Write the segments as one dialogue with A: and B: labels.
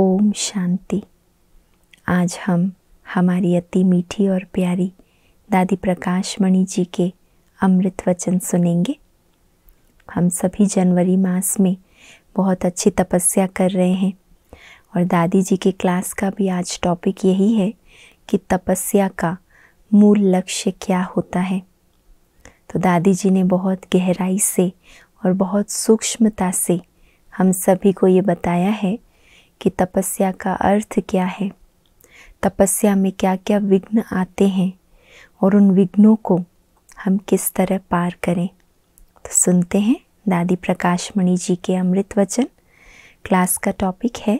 A: ओम शांति आज हम हमारी अति मीठी और प्यारी दादी प्रकाश मणि जी के अमृत वचन सुनेंगे हम सभी जनवरी मास में बहुत अच्छी तपस्या कर रहे हैं और दादी जी के क्लास का भी आज टॉपिक यही है कि तपस्या का मूल लक्ष्य क्या होता है तो दादी जी ने बहुत गहराई से और बहुत सूक्ष्मता से हम सभी को ये बताया है कि तपस्या का अर्थ क्या है तपस्या में क्या क्या विघ्न आते हैं और उन विघ्नों को हम किस तरह पार करें तो सुनते हैं दादी प्रकाश मणि जी के अमृत वचन क्लास का टॉपिक है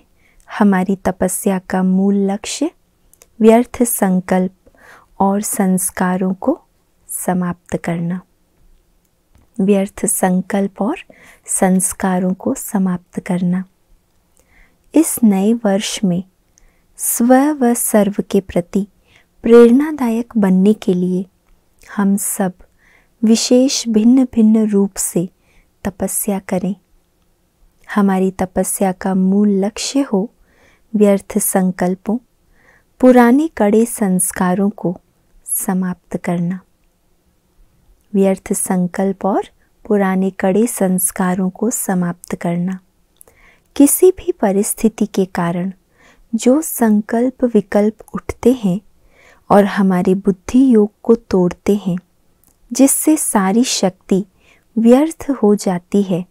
A: हमारी तपस्या का मूल लक्ष्य व्यर्थ संकल्प और संस्कारों को समाप्त करना व्यर्थ संकल्प और संस्कारों को समाप्त करना इस नए वर्ष में स्व व सर्व के प्रति प्रेरणादायक बनने के लिए हम सब विशेष भिन्न भिन्न रूप से तपस्या करें हमारी तपस्या का मूल लक्ष्य हो व्यर्थ संकल्पों पुराने कड़े संस्कारों को समाप्त करना व्यर्थ संकल्प और पुराने कड़े संस्कारों को समाप्त करना किसी भी परिस्थिति के कारण जो संकल्प विकल्प उठते हैं और हमारे बुद्धि योग को तोड़ते हैं जिससे सारी शक्ति व्यर्थ हो जाती है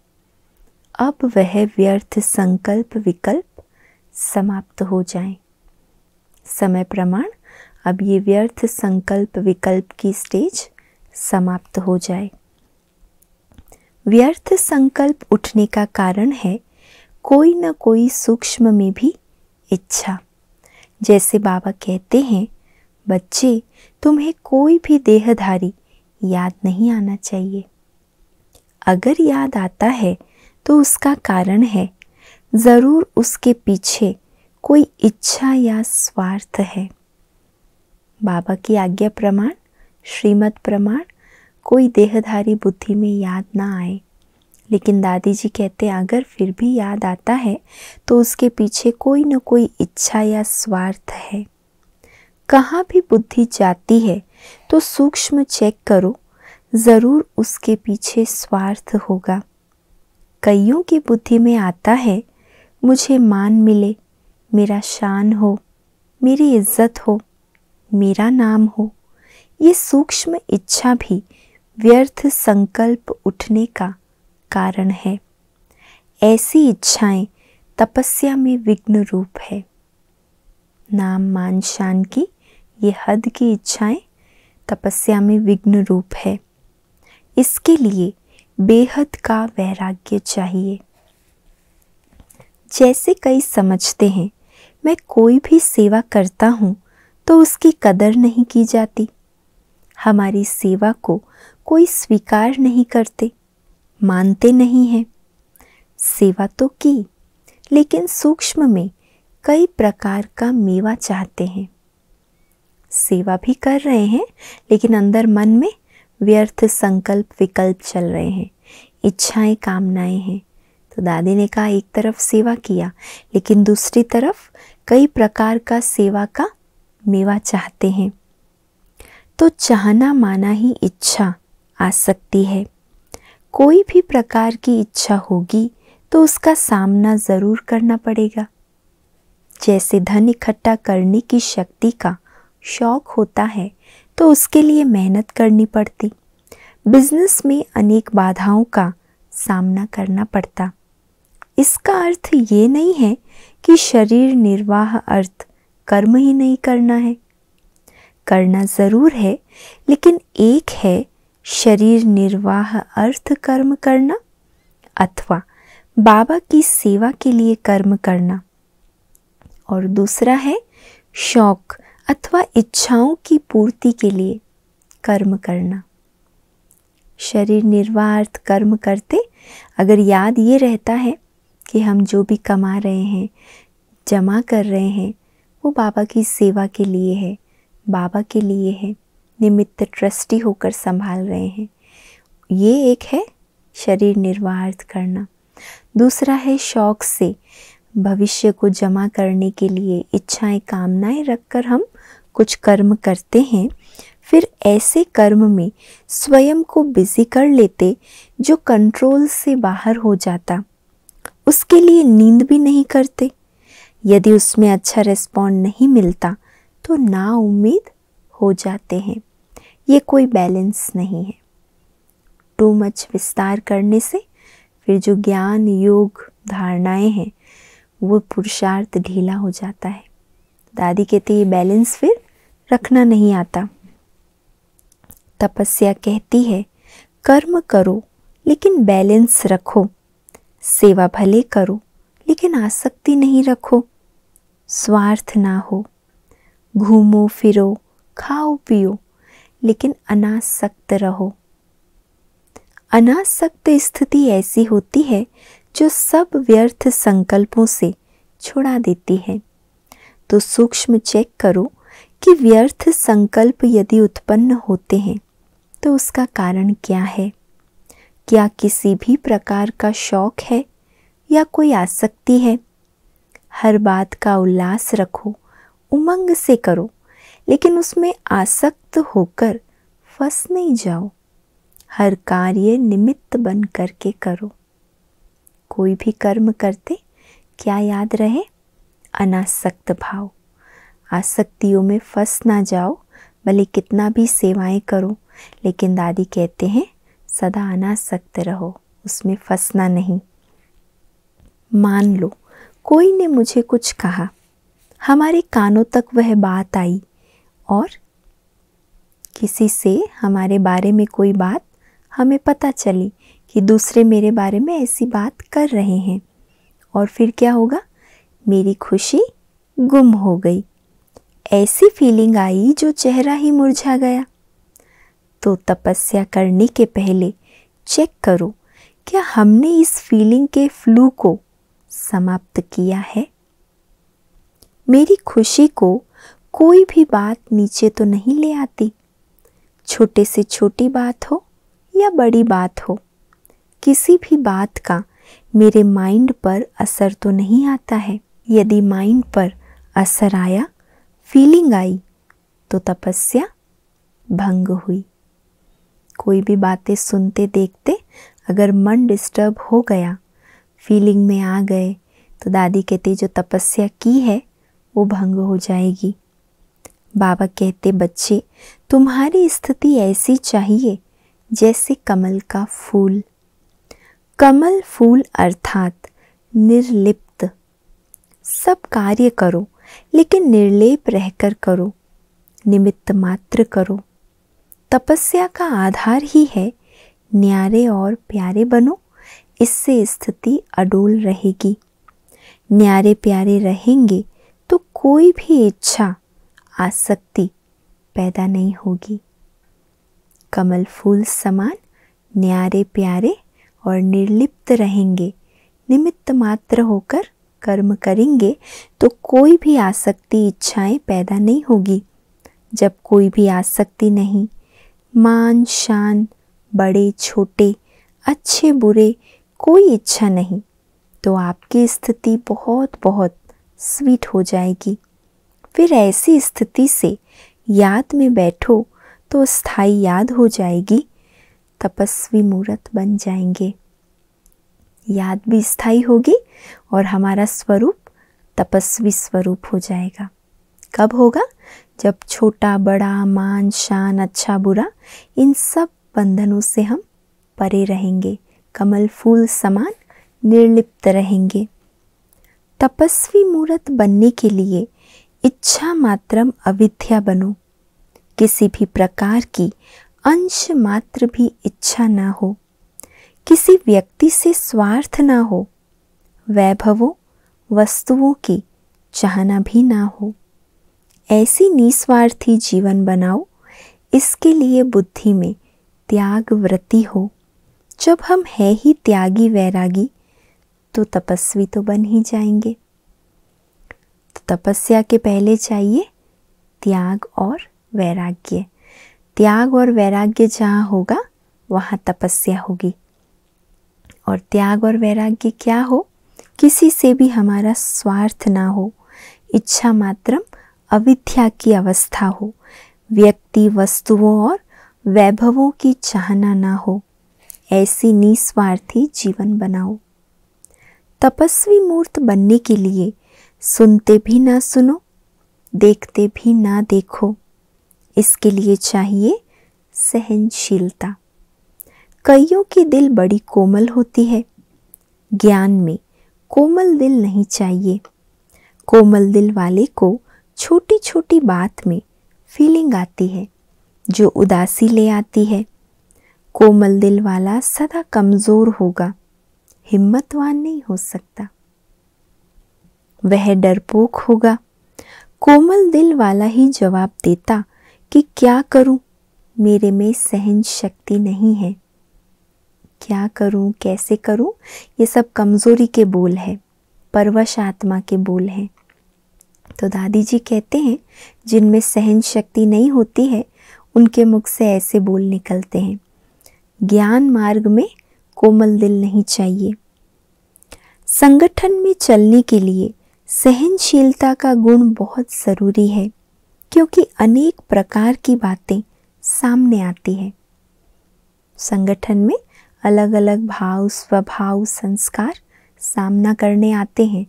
A: अब वह व्यर्थ संकल्प विकल्प समाप्त हो जाए समय प्रमाण अब ये व्यर्थ संकल्प विकल्प की स्टेज समाप्त हो जाए व्यर्थ संकल्प उठने का कारण है कोई ना कोई सूक्ष्म में भी इच्छा जैसे बाबा कहते हैं बच्चे तुम्हें कोई भी देहधारी याद नहीं आना चाहिए अगर याद आता है तो उसका कारण है ज़रूर उसके पीछे कोई इच्छा या स्वार्थ है बाबा की आज्ञा प्रमाण श्रीमद प्रमाण कोई देहधारी बुद्धि में याद ना आए लेकिन दादी जी कहते अगर फिर भी याद आता है तो उसके पीछे कोई न कोई इच्छा या स्वार्थ है कहाँ भी बुद्धि जाती है तो सूक्ष्म चेक करो ज़रूर उसके पीछे स्वार्थ होगा कईयों की बुद्धि में आता है मुझे मान मिले मेरा शान हो मेरी इज्जत हो मेरा नाम हो ये सूक्ष्म इच्छा भी व्यर्थ संकल्प उठने का कारण है ऐसी इच्छाएं तपस्या में विघ्न रूप है नाम मान शान की ये हद की इच्छाएं तपस्या में विघ्न रूप है इसके लिए बेहद का वैराग्य चाहिए जैसे कई समझते हैं मैं कोई भी सेवा करता हूँ तो उसकी कदर नहीं की जाती हमारी सेवा को कोई स्वीकार नहीं करते मानते नहीं हैं सेवा तो की लेकिन सूक्ष्म में कई प्रकार का मेवा चाहते हैं सेवा भी कर रहे हैं लेकिन अंदर मन में व्यर्थ संकल्प विकल्प चल रहे हैं इच्छाएं कामनाएं हैं तो दादी ने कहा एक तरफ सेवा किया लेकिन दूसरी तरफ कई प्रकार का सेवा का मेवा चाहते हैं तो चाहना माना ही इच्छा आ सकती है कोई भी प्रकार की इच्छा होगी तो उसका सामना ज़रूर करना पड़ेगा जैसे धन इकट्ठा करने की शक्ति का शौक होता है तो उसके लिए मेहनत करनी पड़ती बिजनेस में अनेक बाधाओं का सामना करना पड़ता इसका अर्थ ये नहीं है कि शरीर निर्वाह अर्थ कर्म ही नहीं करना है करना ज़रूर है लेकिन एक है शरीर निर्वाह अर्थ कर्म करना अथवा बाबा की सेवा के लिए कर्म करना और दूसरा है शौक अथवा इच्छाओं की पूर्ति के लिए कर्म करना शरीर निर्वाह अर्थ कर्म करते अगर याद ये रहता है कि हम जो भी कमा रहे हैं जमा कर रहे हैं वो बाबा की सेवा के लिए है बाबा के लिए है निमित्त ट्रस्टी होकर संभाल रहे हैं ये एक है शरीर निर्वाह करना दूसरा है शौक से भविष्य को जमा करने के लिए इच्छाएं कामनाएं रखकर हम कुछ कर्म करते हैं फिर ऐसे कर्म में स्वयं को बिजी कर लेते जो कंट्रोल से बाहर हो जाता उसके लिए नींद भी नहीं करते यदि उसमें अच्छा रिस्पॉन्ड नहीं मिलता तो ना उम्मीद हो जाते हैं ये कोई बैलेंस नहीं है टू मच विस्तार करने से फिर जो ज्ञान योग धारणाएं हैं वो पुरुषार्थ ढीला हो जाता है दादी कहती ये बैलेंस फिर रखना नहीं आता तपस्या कहती है कर्म करो लेकिन बैलेंस रखो सेवा भले करो लेकिन आसक्ति नहीं रखो स्वार्थ ना हो घूमो फिरो खाओ पियो लेकिन अनासक्त रहो अनासक्त स्थिति ऐसी होती है जो सब व्यर्थ संकल्पों से छुड़ा देती है तो सूक्ष्म चेक करो कि व्यर्थ संकल्प यदि उत्पन्न होते हैं तो उसका कारण क्या है क्या किसी भी प्रकार का शौक है या कोई आसक्ति है हर बात का उल्लास रखो उमंग से करो लेकिन उसमें आसक्त होकर फंस नहीं जाओ हर कार्य निमित्त बन करके करो कोई भी कर्म करते क्या याद रहे अनासक्त भाव आसक्तियों में फंस ना जाओ भले कितना भी सेवाएं करो लेकिन दादी कहते हैं सदा अनासक्त रहो उसमें फंसना नहीं मान लो कोई ने मुझे कुछ कहा हमारे कानों तक वह बात आई और किसी से हमारे बारे में कोई बात हमें पता चली कि दूसरे मेरे बारे में ऐसी बात कर रहे हैं और फिर क्या होगा मेरी खुशी गुम हो गई ऐसी फीलिंग आई जो चेहरा ही मुरझा गया तो तपस्या करने के पहले चेक करो क्या हमने इस फीलिंग के फ्लू को समाप्त किया है मेरी खुशी को कोई भी बात नीचे तो नहीं ले आती छोटे से छोटी बात हो या बड़ी बात हो किसी भी बात का मेरे माइंड पर असर तो नहीं आता है यदि माइंड पर असर आया फीलिंग आई तो तपस्या भंग हुई कोई भी बातें सुनते देखते अगर मन डिस्टर्ब हो गया फीलिंग में आ गए तो दादी कहते जो तपस्या की है वो भंग हो जाएगी बाबा कहते बच्चे तुम्हारी स्थिति ऐसी चाहिए जैसे कमल का फूल कमल फूल अर्थात निर्लिप्त सब कार्य करो लेकिन निर्लेप रहकर करो निमित्त मात्र करो तपस्या का आधार ही है न्यारे और प्यारे बनो इससे स्थिति अडोल रहेगी न्यारे प्यारे रहेंगे तो कोई भी इच्छा आसक्ति पैदा नहीं होगी कमल फूल समान न्यारे प्यारे और निर्लिप्त रहेंगे निमित्त मात्र होकर कर्म करेंगे तो कोई भी आसक्ति इच्छाएं पैदा नहीं होगी जब कोई भी आसक्ति नहीं मान शान बड़े छोटे अच्छे बुरे कोई इच्छा नहीं तो आपकी स्थिति बहुत बहुत स्वीट हो जाएगी फिर ऐसी स्थिति से याद में बैठो तो स्थाई याद हो जाएगी तपस्वी मूर्त बन जाएंगे याद भी स्थाई होगी और हमारा स्वरूप तपस्वी स्वरूप हो जाएगा कब होगा जब छोटा बड़ा मान शान अच्छा बुरा इन सब बंधनों से हम परे रहेंगे कमल फूल समान निर्लिप्त रहेंगे तपस्वी मूर्त बनने के लिए इच्छा मात्रम अविद्या बनो किसी भी प्रकार की अंश मात्र भी इच्छा ना हो किसी व्यक्ति से स्वार्थ ना हो वैभवों वस्तुओं की चाहना भी ना हो ऐसी निस्वार्थी जीवन बनाओ इसके लिए बुद्धि में त्याग व्रति हो जब हम है ही त्यागी वैरागी तो तपस्वी तो बन ही जाएंगे तो तपस्या के पहले चाहिए त्याग और वैराग्य त्याग और वैराग्य जहाँ होगा वहाँ तपस्या होगी और त्याग और वैराग्य क्या हो किसी से भी हमारा स्वार्थ ना हो इच्छा मात्रम अविद्या की अवस्था हो व्यक्ति वस्तुओं और वैभवों की चाहना ना हो ऐसी निस्वार्थी जीवन बनाओ तपस्वी मूर्त बनने के लिए सुनते भी ना सुनो देखते भी ना देखो इसके लिए चाहिए सहनशीलता कईयों की दिल बड़ी कोमल होती है ज्ञान में कोमल दिल नहीं चाहिए कोमल दिल वाले को छोटी छोटी बात में फीलिंग आती है जो उदासी ले आती है कोमल दिल वाला सदा कमज़ोर होगा हिम्मतवान नहीं हो सकता वह डरपोक होगा कोमल दिल वाला ही जवाब देता कि क्या करूं मेरे में सहन शक्ति नहीं है क्या करूं कैसे करूं ये सब कमज़ोरी के बोल है परवश आत्मा के बोल हैं तो दादी जी कहते हैं जिनमें सहन शक्ति नहीं होती है उनके मुख से ऐसे बोल निकलते हैं ज्ञान मार्ग में कोमल दिल नहीं चाहिए संगठन में चलने के लिए सहनशीलता का गुण बहुत ज़रूरी है क्योंकि अनेक प्रकार की बातें सामने आती है संगठन में अलग अलग भाव स्वभाव संस्कार सामना करने आते हैं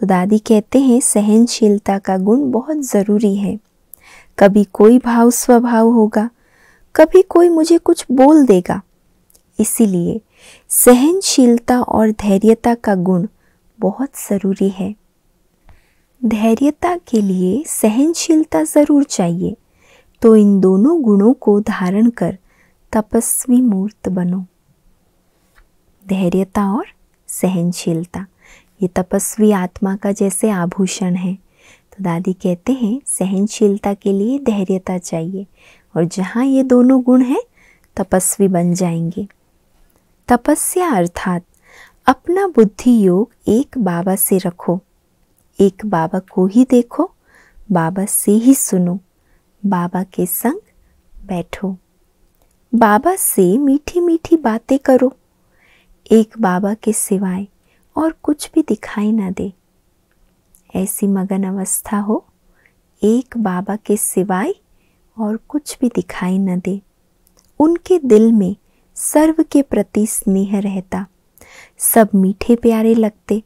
A: तो दादी कहते हैं सहनशीलता का गुण बहुत ज़रूरी है कभी कोई भाव स्वभाव होगा कभी कोई मुझे कुछ बोल देगा इसीलिए सहनशीलता और धैर्यता का गुण बहुत ज़रूरी है धैर्यता के लिए सहनशीलता ज़रूर चाहिए तो इन दोनों गुणों को धारण कर तपस्वी मूर्त बनो धैर्यता और सहनशीलता ये तपस्वी आत्मा का जैसे आभूषण है तो दादी कहते हैं सहनशीलता के लिए धैर्यता चाहिए और जहाँ ये दोनों गुण हैं तपस्वी बन जाएंगे तपस्या अर्थात अपना बुद्धि योग एक बाबा से रखो एक बाबा को ही देखो बाबा से ही सुनो बाबा के संग बैठो बाबा से मीठी मीठी बातें करो एक बाबा के सिवाय और कुछ भी दिखाई ना दे ऐसी मगन अवस्था हो एक बाबा के सिवाय और कुछ भी दिखाई न दे उनके दिल में सर्व के प्रति स्नेह रहता सब मीठे प्यारे लगते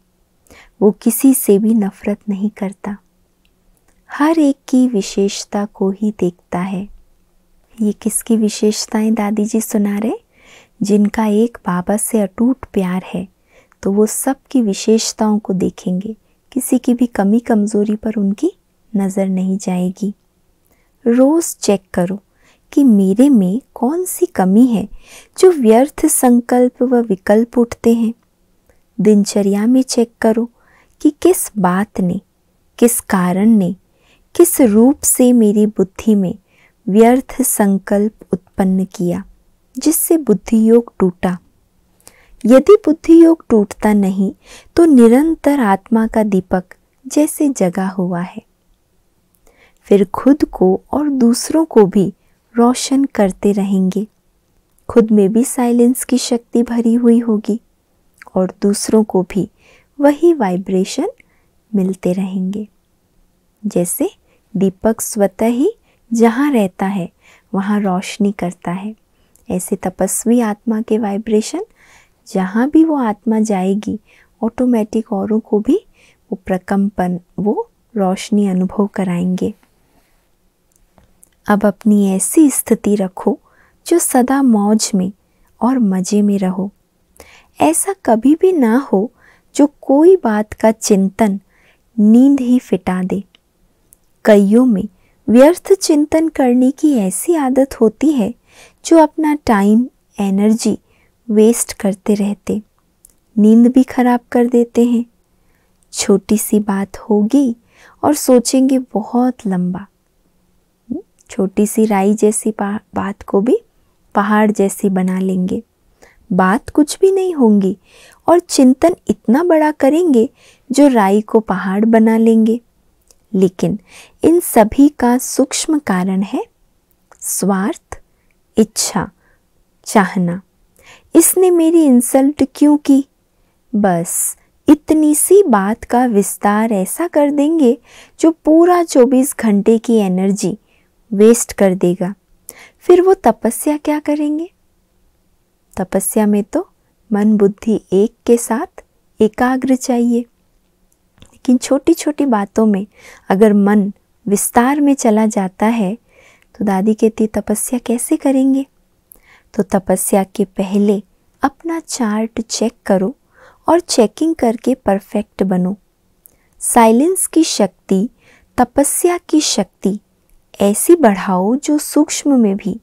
A: वो किसी से भी नफ़रत नहीं करता हर एक की विशेषता को ही देखता है ये किसकी विशेषताएं दादी जी सुना रहे जिनका एक बाबा से अटूट प्यार है तो वो सब की विशेषताओं को देखेंगे किसी की भी कमी कमज़ोरी पर उनकी नज़र नहीं जाएगी रोज़ चेक करो कि मेरे में कौन सी कमी है जो व्यर्थ संकल्प व विकल्प उठते हैं दिनचर्या में चेक करो कि किस बात ने किस कारण ने किस रूप से मेरी बुद्धि में व्यर्थ संकल्प उत्पन्न किया जिससे बुद्धि योग टूटा यदि बुद्धि योग टूटता नहीं तो निरंतर आत्मा का दीपक जैसे जगा हुआ है फिर खुद को और दूसरों को भी रोशन करते रहेंगे खुद में भी साइलेंस की शक्ति भरी हुई होगी और दूसरों को भी वही वाइब्रेशन मिलते रहेंगे जैसे दीपक स्वतः ही जहाँ रहता है वहाँ रोशनी करता है ऐसे तपस्वी आत्मा के वाइब्रेशन जहाँ भी वो आत्मा जाएगी ऑटोमेटिक औरों को भी वो प्रकम्पन वो रोशनी अनुभव कराएंगे अब अपनी ऐसी स्थिति रखो जो सदा मौज में और मज़े में रहो ऐसा कभी भी ना हो जो कोई बात का चिंतन नींद ही फिटा दे कईयों में व्यर्थ चिंतन करने की ऐसी आदत होती है जो अपना टाइम एनर्जी वेस्ट करते रहते नींद भी खराब कर देते हैं छोटी सी बात होगी और सोचेंगे बहुत लंबा छोटी सी राई जैसी बात को भी पहाड़ जैसी बना लेंगे बात कुछ भी नहीं होंगी और चिंतन इतना बड़ा करेंगे जो राई को पहाड़ बना लेंगे लेकिन इन सभी का सूक्ष्म कारण है स्वार्थ इच्छा चाहना इसने मेरी इंसल्ट क्यों की बस इतनी सी बात का विस्तार ऐसा कर देंगे जो पूरा 24 घंटे की एनर्जी वेस्ट कर देगा फिर वो तपस्या क्या करेंगे तपस्या में तो मन बुद्धि एक के साथ एकाग्र चाहिए लेकिन छोटी छोटी बातों में अगर मन विस्तार में चला जाता है तो दादी कहती तपस्या कैसे करेंगे तो तपस्या के पहले अपना चार्ट चेक करो और चेकिंग करके परफेक्ट बनो साइलेंस की शक्ति तपस्या की शक्ति ऐसी बढ़ाओ जो सूक्ष्म में भी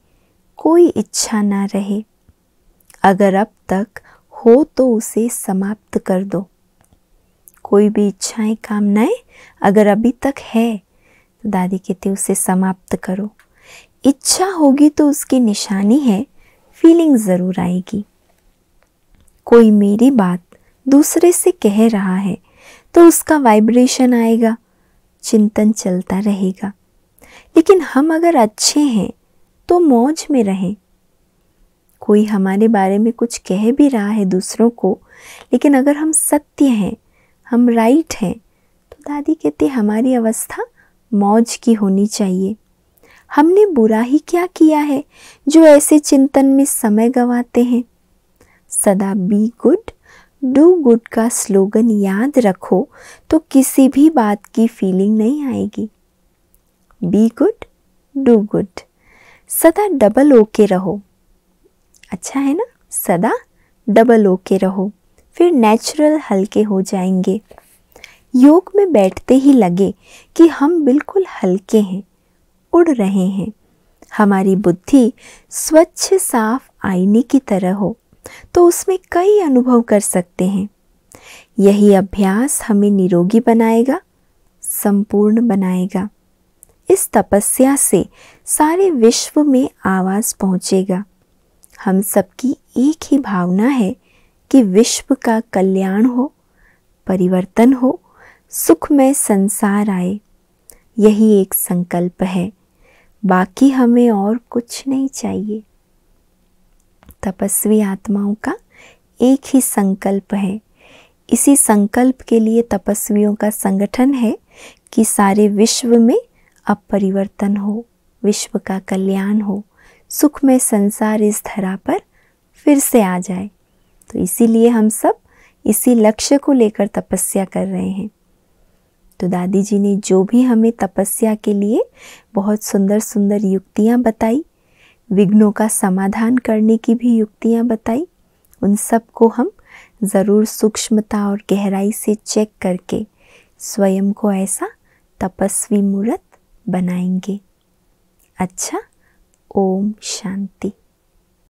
A: कोई इच्छा ना रहे अगर अब तक हो तो उसे समाप्त कर दो कोई भी इच्छाएं कामनाएं अगर अभी तक है तो दादी कहती उसे समाप्त करो इच्छा होगी तो उसकी निशानी है फीलिंग ज़रूर आएगी कोई मेरी बात दूसरे से कह रहा है तो उसका वाइब्रेशन आएगा चिंतन चलता रहेगा लेकिन हम अगर अच्छे हैं तो मौज में रहें कोई हमारे बारे में कुछ कह भी रहा है दूसरों को लेकिन अगर हम सत्य हैं हम राइट हैं तो दादी कहते हमारी अवस्था मौज की होनी चाहिए हमने बुरा ही क्या किया है जो ऐसे चिंतन में समय गंवाते हैं सदा बी गुड डू गुड का स्लोगन याद रखो तो किसी भी बात की फीलिंग नहीं आएगी बी गुड डू गुड सदा डबल ओके रहो अच्छा है ना सदा डबल ओके रहो फिर नेचुरल हल्के हो जाएंगे योग में बैठते ही लगे कि हम बिल्कुल हल्के हैं उड़ रहे हैं हमारी बुद्धि स्वच्छ साफ आईने की तरह हो तो उसमें कई अनुभव कर सकते हैं यही अभ्यास हमें निरोगी बनाएगा संपूर्ण बनाएगा इस तपस्या से सारे विश्व में आवाज़ पहुँचेगा हम सबकी एक ही भावना है कि विश्व का कल्याण हो परिवर्तन हो सुखमय संसार आए यही एक संकल्प है बाकी हमें और कुछ नहीं चाहिए तपस्वी आत्माओं का एक ही संकल्प है इसी संकल्प के लिए तपस्वियों का संगठन है कि सारे विश्व में अपरिवर्तन हो विश्व का कल्याण हो सुख में संसार इस धरा पर फिर से आ जाए तो इसीलिए हम सब इसी लक्ष्य को लेकर तपस्या कर रहे हैं तो दादी जी ने जो भी हमें तपस्या के लिए बहुत सुंदर सुंदर युक्तियाँ बताई विघ्नों का समाधान करने की भी युक्तियाँ बताई उन सब को हम ज़रूर सूक्ष्मता और गहराई से चेक करके स्वयं को ऐसा तपस्वी मूर्त बनाएंगे अच्छा ओम शांति